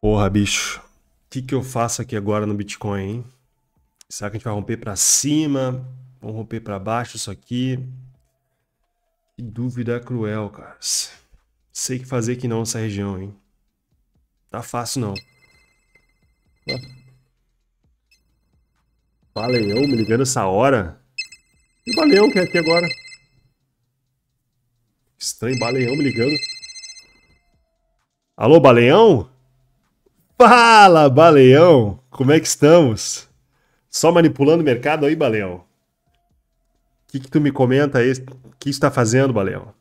Porra, bicho. O que, que eu faço aqui agora no Bitcoin, hein? Será que a gente vai romper para cima? Vamos romper para baixo isso aqui? Que dúvida cruel, cara. Sei que fazer que não essa região, hein? Tá fácil, não. Baleão me ligando essa hora? E baleão que é aqui agora? Estranho, baleão me ligando. Alô, baleão? Fala, Baleão! Como é que estamos? Só manipulando o mercado aí, Baleão? O que, que tu me comenta aí? O que está fazendo, Baleão?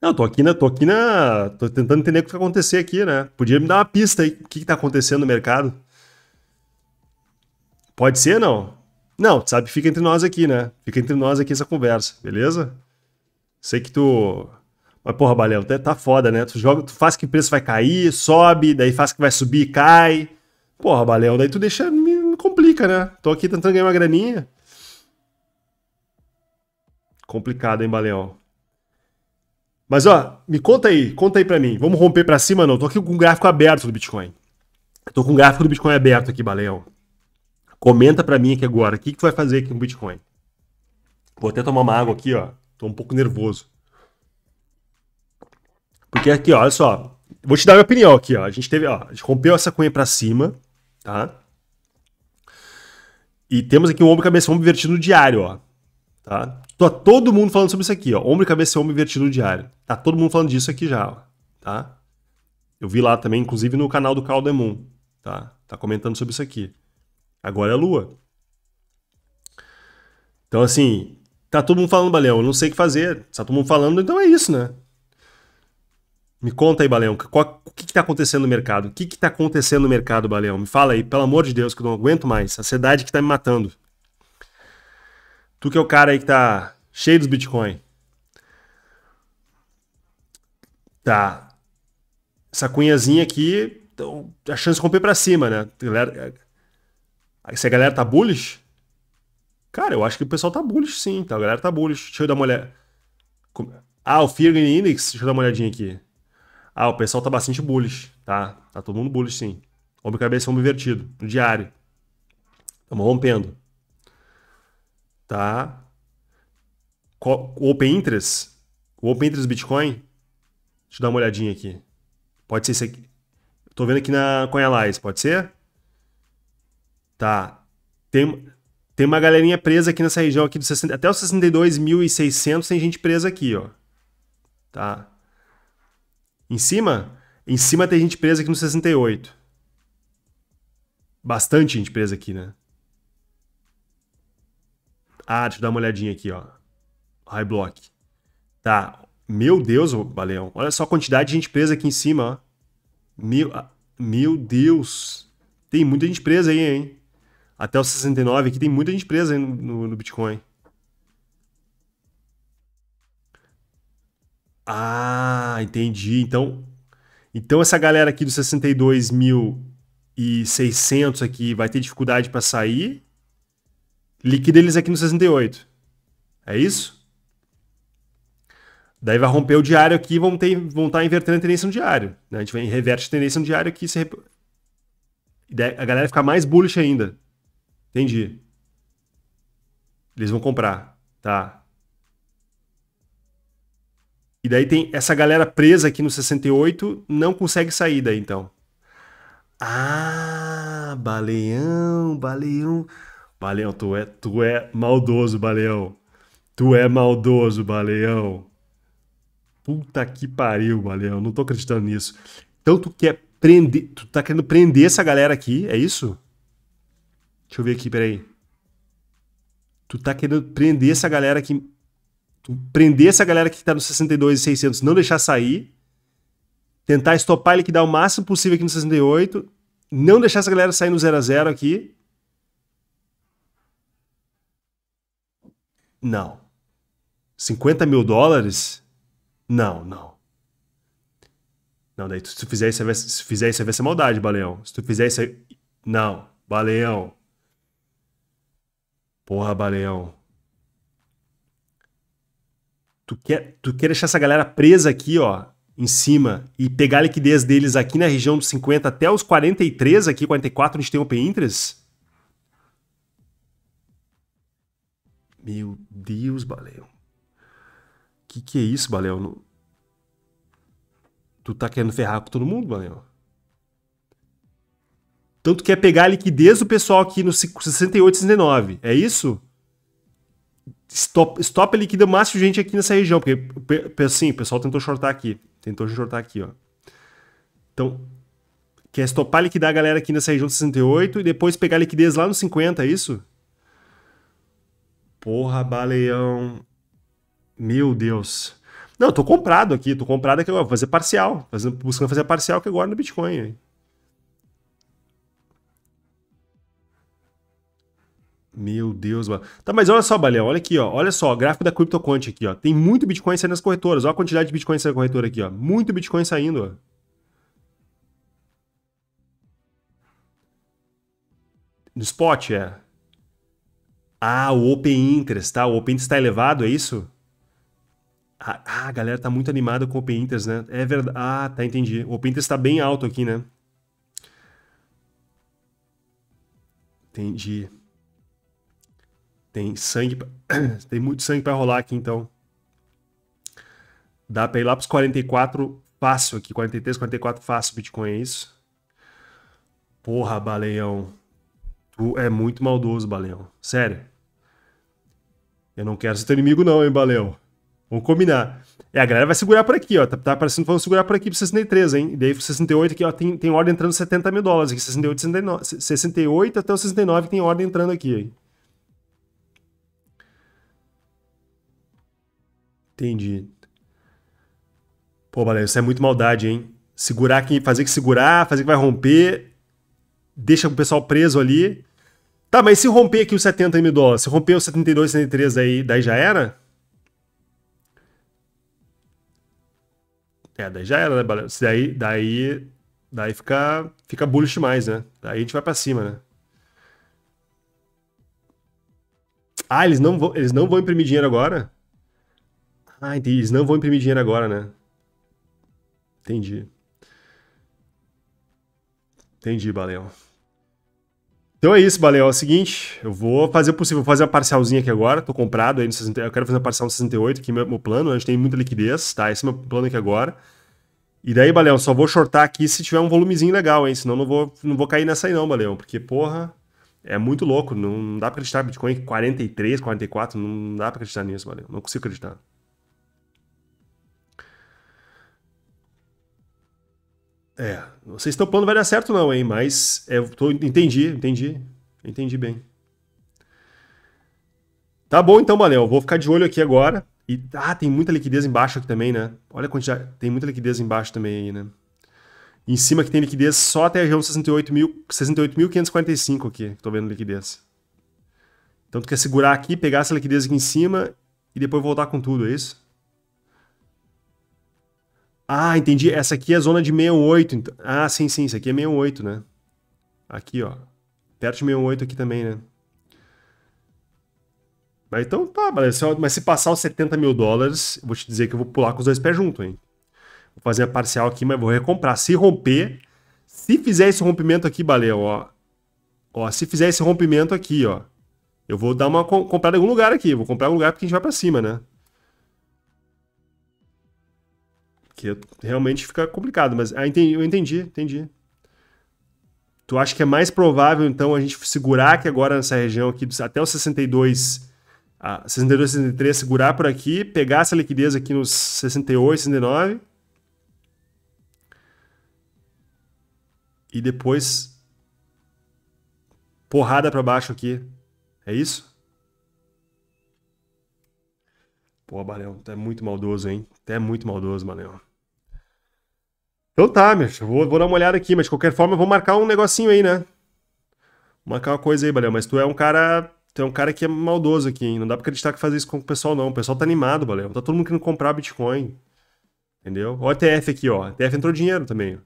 Não, tô aqui, né? Tô aqui na. Tô tentando entender o que vai acontecer aqui, né? Podia me dar uma pista aí. O que, que tá acontecendo no mercado? Pode ser, não? Não, sabe, fica entre nós aqui, né? Fica entre nós aqui essa conversa, beleza? Sei que tu mas, porra, Balelo, tá foda, né? Tu joga, tu faz que o preço vai cair, sobe, daí faz que vai subir e cai. Porra, Balelo, daí tu deixa, me, me complica, né? Tô aqui tentando ganhar uma graninha. Complicado, hein, Baleão? Mas ó, me conta aí, conta aí pra mim. Vamos romper pra cima, não? Tô aqui com o gráfico aberto do Bitcoin. Tô com o gráfico do Bitcoin aberto aqui, Baleão. Comenta pra mim aqui agora, o que, que tu vai fazer aqui com o Bitcoin? Vou até tomar uma água aqui, ó. Tô um pouco nervoso. Porque aqui, ó, olha só. Vou te dar minha opinião aqui, ó. A gente teve, ó, a gente rompeu essa cunha para cima, tá? E temos aqui um ombro cabeça ombro invertido no diário, ó. Tá? Tô todo mundo falando sobre isso aqui, ó. Ombro cabeça ombro invertido no diário. Tá todo mundo falando disso aqui já, ó. tá? Eu vi lá também, inclusive no canal do Caldemon, tá? Tá comentando sobre isso aqui. Agora é a lua. Então assim, tá todo mundo falando, Baleão, eu não sei o que fazer. Tá todo mundo falando, então é isso, né? Me conta aí, Baleão, qual, o que está acontecendo no mercado? O que está acontecendo no mercado, Baleão? Me fala aí, pelo amor de Deus, que eu não aguento mais. A cidade que está me matando. Tu que é o cara aí que está cheio dos Bitcoin. Tá. Essa cunhazinha aqui, então, a chance de romper para cima, né? Galera, é, se a galera tá bullish, cara, eu acho que o pessoal tá bullish sim, tá? A galera tá bullish. Deixa eu dar uma olhada. Ah, o Fear Index, deixa eu dar uma olhadinha aqui. Ah, o pessoal tá bastante bullish, tá? Tá todo mundo bullish sim. Ombro cabeça, ombro invertido, no diário. Estamos rompendo. Tá? O Open Interest, o Open Interest Bitcoin, deixa eu dar uma olhadinha aqui. Pode ser esse aqui. Tô vendo aqui na CoinAlize, pode ser? Tá. Tem, tem uma galerinha presa aqui nessa região aqui do 60, até os 62.600 tem gente presa aqui, ó. Tá. Em cima? Em cima tem gente presa aqui no 68. Bastante gente presa aqui, né? Ah, deixa eu dar uma olhadinha aqui, ó. High block. Tá. Meu Deus, Baleão. Olha só a quantidade de gente presa aqui em cima, ó. Meu, ah, meu Deus. Tem muita gente presa aí, hein? Até o 69 aqui tem muita gente presa aí no, no, no Bitcoin. Ah, entendi. Então, então essa galera aqui dos 62.600 aqui vai ter dificuldade para sair. Liquida eles aqui no 68. É isso? Daí vai romper o diário aqui, vão, ter, vão estar tá invertendo a tendência no diário. Né? A gente vai reverte a tendência no diário aqui. Se rep... A galera fica mais bullish ainda. Entendi. Eles vão comprar. Tá. E daí tem essa galera presa aqui no 68, não consegue sair daí então. Ah, Baleão, Baleão. Baleão, tu é, tu é maldoso, Baleão. Tu é maldoso, Baleão. Puta que pariu, Baleão. Não tô acreditando nisso. Então tu quer prender. Tu tá querendo prender essa galera aqui, é isso? Deixa eu ver aqui, peraí. Tu tá querendo prender essa galera que tu prender essa galera que tá no 62 e 600, não deixar sair, tentar estopar ele que dá o máximo possível aqui no 68, não deixar essa galera sair no 0 a 0 aqui. Não. 50 mil dólares? Não, não. Não, daí tu, se tu fizer isso, se fizer isso vai ser maldade, Baleão. Se tu fizer isso, não, Baleão. Porra, Baleão tu quer, tu quer deixar essa galera presa aqui, ó, em cima, e pegar a liquidez deles aqui na região dos 50 até os 43, aqui 44, a gente tem Open p Meu Deus, Baleu. Que que é isso, Baleu? Tu tá querendo ferrar com todo mundo, Baleu? Então tu quer pegar a liquidez do pessoal aqui no 68, 69, é isso? stop, stop liquida de gente aqui nessa região, porque assim, o pessoal tentou shortar aqui, tentou shortar aqui, ó. Então, quer stopar liquidar a galera aqui nessa região de 68 e depois pegar liquidez lá no 50, é isso? Porra, baleão. Meu Deus. Não, eu tô comprado aqui, tô comprado aqui, eu vou fazer parcial, fazendo, buscando fazer parcial que agora no Bitcoin, hein? Meu Deus, mano. Tá, mas olha só, Baleão, olha aqui, ó. Olha só, gráfico da CryptoQuant aqui, ó. Tem muito Bitcoin saindo nas corretoras. Olha a quantidade de Bitcoin saindo na corretora aqui, ó. Muito Bitcoin saindo, ó. No spot, é. Ah, o Open Interest, tá? O Open Interest tá elevado, é isso? Ah, ah, a galera tá muito animada com o Open Interest, né? É verdade. Ah, tá, entendi. O Open Interest tá bem alto aqui, né? Entendi. Tem sangue, tem muito sangue para rolar aqui, então. Dá para ir lá pros 44 fácil aqui, 43, 44 fácil Bitcoin, é isso? Porra, Baleão. Tu é muito maldoso, Baleão. Sério. Eu não quero ser teu inimigo não, hein, Baleão. Vamos combinar. É, a galera vai segurar por aqui, ó. Tá, tá que vão segurar por aqui pro 63, hein? E daí pro 68 aqui, ó, tem, tem ordem entrando 70 mil dólares. Aqui, 68, 69, 68 até o 69 tem ordem entrando aqui, hein? Entendi. Pô, Valério, isso é muito maldade, hein? Segurar que Fazer que segurar, fazer que vai romper. Deixa o pessoal preso ali. Tá, mas se romper aqui os 70 mil dólares, se romper os 72, 73 aí, daí já era? É, daí já era, né, Se Daí, daí, daí fica, fica bullish mais, né? Daí a gente vai pra cima, né? Ah, eles não vão, eles não vão imprimir dinheiro agora? Ah, entendi. Eles não vão imprimir dinheiro agora, né? Entendi. Entendi, Baleão. Então é isso, Baleão. É o seguinte, eu vou fazer o possível, vou fazer uma parcialzinha aqui agora. Tô comprado aí no 68, Eu quero fazer uma parcial no 68, que é meu, meu plano. Né? A gente tem muita liquidez, tá? Esse é meu plano aqui agora. E daí, Baleão, só vou shortar aqui se tiver um volumezinho legal, hein? Senão não vou, não vou cair nessa aí não, Baleão. Porque, porra, é muito louco. Não dá pra acreditar. Bitcoin 43, é 44, não dá pra acreditar nisso, Baleão. Não consigo acreditar. É, não sei se o plano vai dar certo não, hein? Mas é, tô, entendi, entendi. Entendi bem. Tá bom então, Manel. Vou ficar de olho aqui agora. E, ah, tem muita liquidez embaixo aqui também, né? Olha a quantidade. Tem muita liquidez embaixo também aí, né? Em cima que tem liquidez só até a região 68.545 68 aqui. Que tô vendo liquidez. Então tu quer segurar aqui, pegar essa liquidez aqui em cima e depois voltar com tudo, é isso? Ah, entendi. Essa aqui é a zona de 68. Ah, sim, sim. Isso aqui é 68, né? Aqui, ó. Perto de 68 aqui também, né? Mas então tá, mas se, mas se passar os 70 mil dólares, vou te dizer que eu vou pular com os dois pés junto, hein? Vou fazer a parcial aqui, mas vou recomprar. Se romper, se fizer esse rompimento aqui, baleia, ó. Ó, se fizer esse rompimento aqui, ó. Eu vou dar uma comprar em algum lugar aqui. Vou comprar em algum lugar porque a gente vai pra cima, né? Porque realmente fica complicado, mas ah, entendi, eu entendi, entendi. Tu acha que é mais provável, então, a gente segurar que agora nessa região aqui, até os 62, ah, 62, 63, segurar por aqui, pegar essa liquidez aqui nos 68, 69. E depois porrada para baixo aqui. É isso? Pô, Baleão, tu é muito maldoso, hein? Tu é muito maldoso, Baleão. Então tá, meu, vou, vou dar uma olhada aqui, mas de qualquer forma eu vou marcar um negocinho aí, né? Vou marcar uma coisa aí, Baleão. mas tu é um cara tu é um cara que é maldoso aqui, hein? Não dá pra acreditar que fazer isso com o pessoal, não. O pessoal tá animado, Baleão. Tá todo mundo querendo comprar Bitcoin. Entendeu? Ó, o ETF aqui, ó. ETF entrou dinheiro também.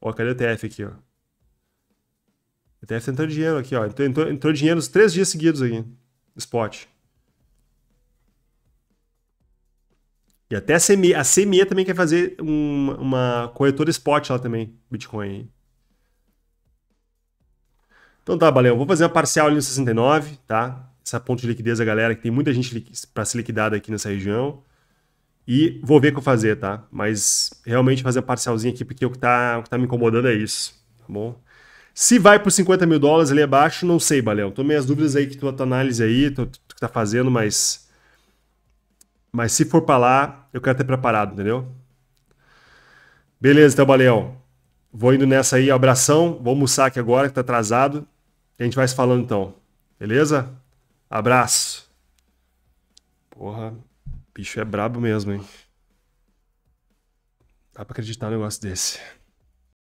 Ó, cadê o ETF aqui, ó? ETF entrou dinheiro aqui, ó. Entrou, entrou, entrou dinheiro os três dias seguidos aqui. Spot. E até a CME, a CME também quer fazer um, uma corretora spot lá também, Bitcoin. Então tá, Baleão, vou fazer uma parcial ali no 69, tá? Essa ponto de liquidez da galera, que tem muita gente para ser liquidada aqui nessa região. E vou ver o que eu fazer, tá? Mas realmente fazer uma parcialzinha aqui, porque o que tá, o que tá me incomodando é isso, tá bom? Se vai por 50 mil dólares ali abaixo, não sei, Baleão. Tomei as dúvidas aí que tua, tua análise aí, tu, tu que tá fazendo, mas mas se for para lá, eu quero ter preparado, entendeu? Beleza, então, Baleão. Vou indo nessa aí, abração. Vou almoçar aqui agora, que tá atrasado. A gente vai se falando então. Beleza? Abraço. Porra, bicho é brabo mesmo, hein? Dá pra acreditar num negócio desse.